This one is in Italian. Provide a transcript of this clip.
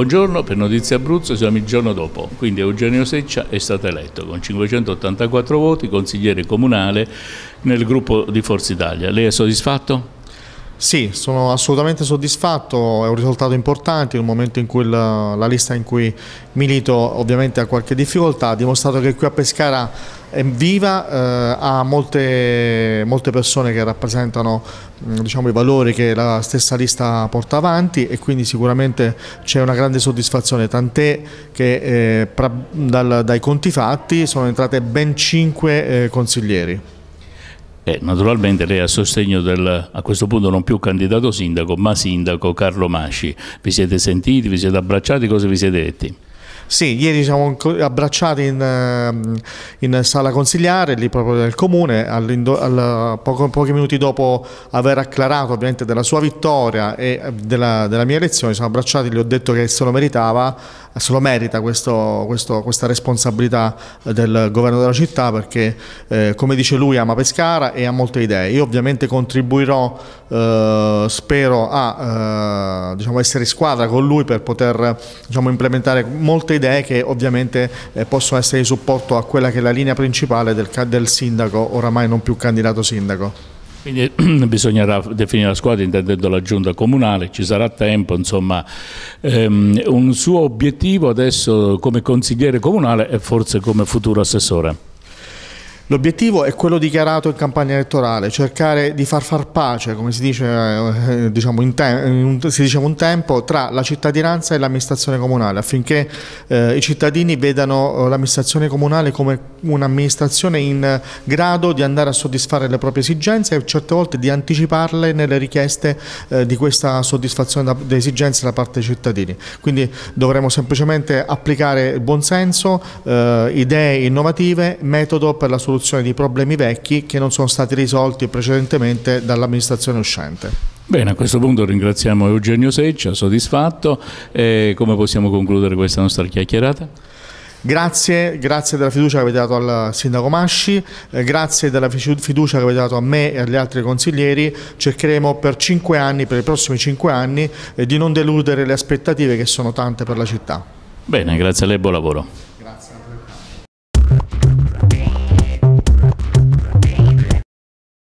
Buongiorno, per Notizie Abruzzo siamo il giorno dopo, quindi Eugenio Seccia è stato eletto con 584 voti, consigliere comunale nel gruppo di Forza Italia. Lei è soddisfatto? Sì, sono assolutamente soddisfatto, è un risultato importante in un momento in cui la, la, lista in cui milito ovviamente ha qualche difficoltà, ha dimostrato che qui a Pescara è viva, eh, ha molte, molte, persone che rappresentano mm, diciamo, i valori che la stessa lista porta avanti e quindi sicuramente c'è una grande soddisfazione, tant'è che eh, pra, dal, dai conti fatti sono entrate ben 5 eh, consiglieri. E naturalmente lei a sostegno del, a questo punto non più candidato sindaco, ma sindaco Carlo Masci. Vi siete sentiti, vi siete abbracciati, cosa vi siete detti? Sì, ieri siamo abbracciati in, ehm, in sala consigliare, lì proprio nel comune, al, poco, pochi minuti dopo aver acclarato ovviamente della sua vittoria e eh, della, della mia elezione, siamo abbracciati, gli ho detto che se lo meritava, se lo merita questo, questo, questa responsabilità del governo della città perché eh, come dice lui ama Pescara e ha molte idee. Io ovviamente contribuirò, eh, spero, a eh, diciamo essere in squadra con lui per poter diciamo, implementare molte idee idee che ovviamente eh, possono essere di supporto a quella che è la linea principale del, del sindaco, oramai non più candidato sindaco. Quindi bisognerà definire la squadra intendendo la giunta comunale, ci sarà tempo, insomma um, un suo obiettivo adesso come consigliere comunale e forse come futuro assessore. L'obiettivo è quello dichiarato in campagna elettorale, cercare di far far pace, come si, dice, eh, diciamo, si diceva un tempo, tra la cittadinanza e l'amministrazione comunale, affinché eh, i cittadini vedano eh, l'amministrazione comunale come un'amministrazione in grado di andare a soddisfare le proprie esigenze e certe volte di anticiparle nelle richieste eh, di questa soddisfazione delle esigenze da parte dei cittadini. Quindi dovremo semplicemente applicare buonsenso, eh, idee innovative, metodo per la soluzione soluzione di problemi vecchi che non sono stati risolti precedentemente dall'amministrazione uscente. Bene, a questo punto ringraziamo Eugenio Seccia, soddisfatto. E come possiamo concludere questa nostra chiacchierata? Grazie, grazie della fiducia che avete dato al Sindaco Masci, eh, grazie della fiducia che avete dato a me e agli altri consiglieri. Cercheremo per, cinque anni, per i prossimi cinque anni, eh, di non deludere le aspettative che sono tante per la città. Bene, grazie a lei, buon lavoro.